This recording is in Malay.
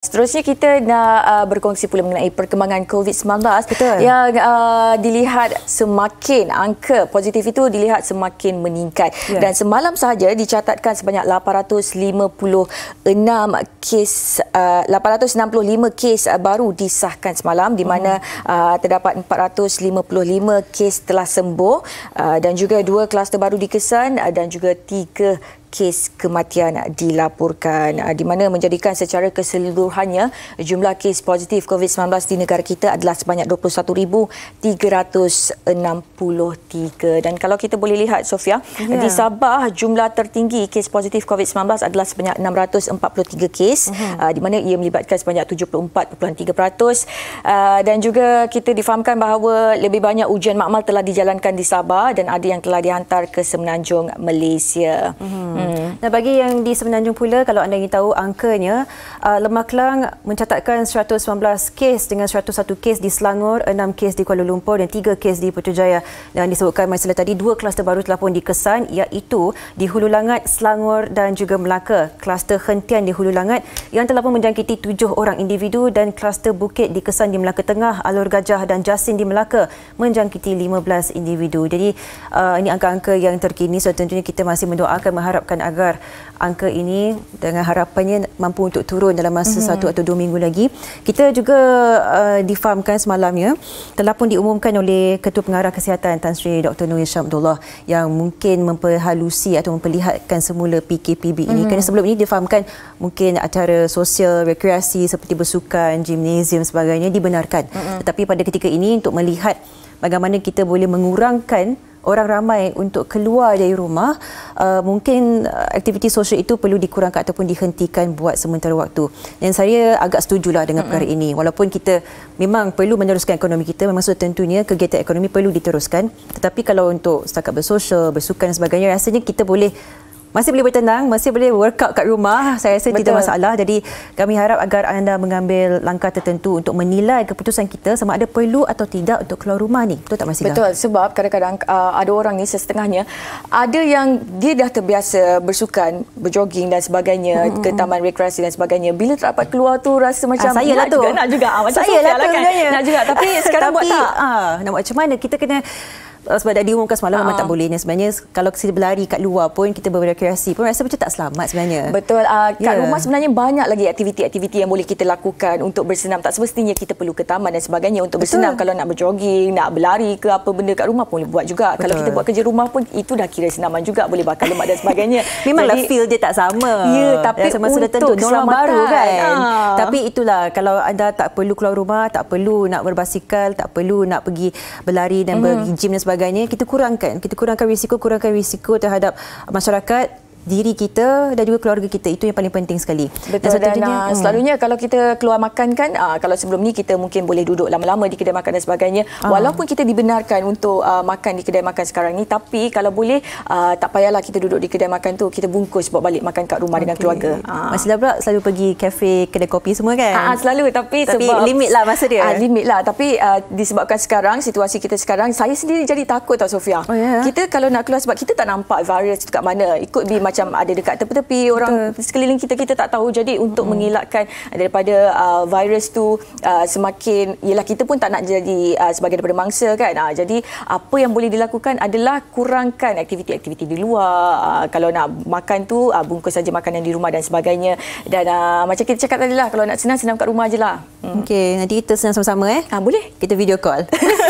Seterusnya kita nak uh, berkongsi pula mengenai perkembangan COVID-19 Betul. yang uh, dilihat semakin angka positif itu dilihat semakin meningkat. Yeah. Dan semalam sahaja dicatatkan sebanyak 856 kes uh, 865 kes uh, baru disahkan semalam di mana uh uh, terdapat 455 kes telah sembuh uh, dan juga dua kluster baru dikesan uh, dan juga tiga kes kematian dilaporkan ah, di mana menjadikan secara keseluruhannya jumlah kes positif COVID-19 di negara kita adalah sebanyak 21,363 dan kalau kita boleh lihat Sofia ya. di Sabah jumlah tertinggi kes positif COVID-19 adalah sebanyak 643 kes uh-huh. di mana ia melibatkan sebanyak 74.3% ah, dan juga kita difahamkan bahawa lebih banyak ujian makmal telah dijalankan di Sabah dan ada yang telah dihantar ke Semenanjung Malaysia. Uh-huh. Hmm. hmm. Nah bagi yang di Semenanjung pula kalau anda ingin tahu angkanya uh, Lemah Kelang mencatatkan 119 kes dengan 101 kes di Selangor, 6 kes di Kuala Lumpur dan 3 kes di Putrajaya. Dan disebutkan masalah tadi dua kluster baru telah pun dikesan iaitu di Hulu Langat, Selangor dan juga Melaka. Kluster hentian di Hulu Langat yang telah pun menjangkiti 7 orang individu dan kluster bukit dikesan di Melaka Tengah, Alor Gajah dan Jasin di Melaka menjangkiti 15 individu. Jadi uh, ini angka-angka yang terkini so tentunya kita masih mendoakan mengharap harapkan agar angka ini dengan harapannya mampu untuk turun dalam masa mm-hmm. satu atau dua minggu lagi. Kita juga uh, difahamkan semalamnya telah pun diumumkan oleh Ketua Pengarah Kesihatan Tan Sri Dr. Nur Isham Abdullah yang mungkin memperhalusi atau memperlihatkan semula PKPB ini. Mm-hmm. Kerana sebelum ini difahamkan mungkin acara sosial, rekreasi seperti bersukan, gimnasium sebagainya dibenarkan. Mm-hmm. Tetapi pada ketika ini untuk melihat bagaimana kita boleh mengurangkan orang ramai untuk keluar dari rumah, uh, mungkin uh, aktiviti sosial itu perlu dikurangkan ataupun dihentikan buat sementara waktu. Dan saya agak setuju lah dengan perkara ini. Walaupun kita memang perlu meneruskan ekonomi kita, memang maksud tentunya kegiatan ekonomi perlu diteruskan. Tetapi kalau untuk setakat bersosial, bersukan dan sebagainya, rasanya kita boleh masih boleh bertenang, masih boleh workout kat rumah. Saya rasa Betul. tidak masalah. Jadi kami harap agar anda mengambil langkah tertentu untuk menilai keputusan kita sama ada perlu atau tidak untuk keluar rumah ni. Betul tak Masila? Betul. Sebab kadang-kadang uh, ada orang ni sesetengahnya ada yang dia dah terbiasa bersukan, berjoging dan sebagainya mm-hmm. ke taman rekreasi dan sebagainya. Bila tak dapat keluar tu rasa ah, macam ha, saya lah tu. Juga, nak juga. Ha, macam saya lah tu. Kan? Nak juga. Tapi sekarang Tapi, buat tak? Ha, nak buat macam mana? Kita kena Eh, sebab dah diumumkan semalam uh memang tak ah. boleh ni sebenarnya kalau kita berlari kat luar pun kita berrekreasi pun rasa macam tak selamat sebenarnya betul uh, kat yeah. rumah sebenarnya banyak lagi aktiviti-aktiviti yang boleh kita lakukan untuk bersenam tak semestinya kita perlu ke taman dan sebagainya untuk betul. bersenam kalau nak berjoging nak berlari ke apa benda kat rumah pun boleh buat juga betul. kalau kita buat kerja rumah pun itu dah kira senaman juga boleh bakar lemak dan sebagainya memanglah Jadi, feel dia tak sama ya yeah, tapi sama untuk tentu, keselamatan baru kan. uh. tapi itulah kalau anda tak perlu keluar rumah tak perlu nak berbasikal tak perlu nak pergi berlari dan mm. pergi gym dan sebagainya sebagainya kita kurangkan kita kurangkan risiko kurangkan risiko terhadap masyarakat diri kita dan juga keluarga kita itu yang paling penting sekali. Betul dan, dan tentunya, uh, hmm. selalunya kalau kita keluar makan kan uh, kalau sebelum ni kita mungkin boleh duduk lama-lama di kedai makan dan sebagainya uh. walaupun kita dibenarkan untuk uh, makan di kedai makan sekarang ni tapi kalau boleh uh, tak payahlah kita duduk di kedai makan tu kita bungkus bawa balik makan kat rumah okay. dengan keluarga. Uh. Masih pula selalu pergi kafe, kedai kopi semua kan? Uh, uh, selalu tapi, tapi sebab limit lah masa dia. Uh, limit lah tapi uh, disebabkan sekarang situasi kita sekarang saya sendiri jadi takut tau Sofia. Oh, yeah. Kita kalau nak keluar sebab kita tak nampak virus dekat mana ikut di macam ada dekat tepi-tepi orang Betul. sekeliling kita kita tak tahu jadi untuk hmm. mengelakkan eh, daripada uh, virus tu uh, semakin ialah kita pun tak nak jadi uh, sebagai daripada mangsa kan uh, jadi apa yang boleh dilakukan adalah kurangkan aktiviti-aktiviti di luar uh, kalau nak makan tu uh, bungkus saja makanan di rumah dan sebagainya dan uh, macam kita cakap tadi lah kalau nak senang senang kat rumah je lah hmm. okey nanti kita senang sama-sama eh ha, boleh kita video call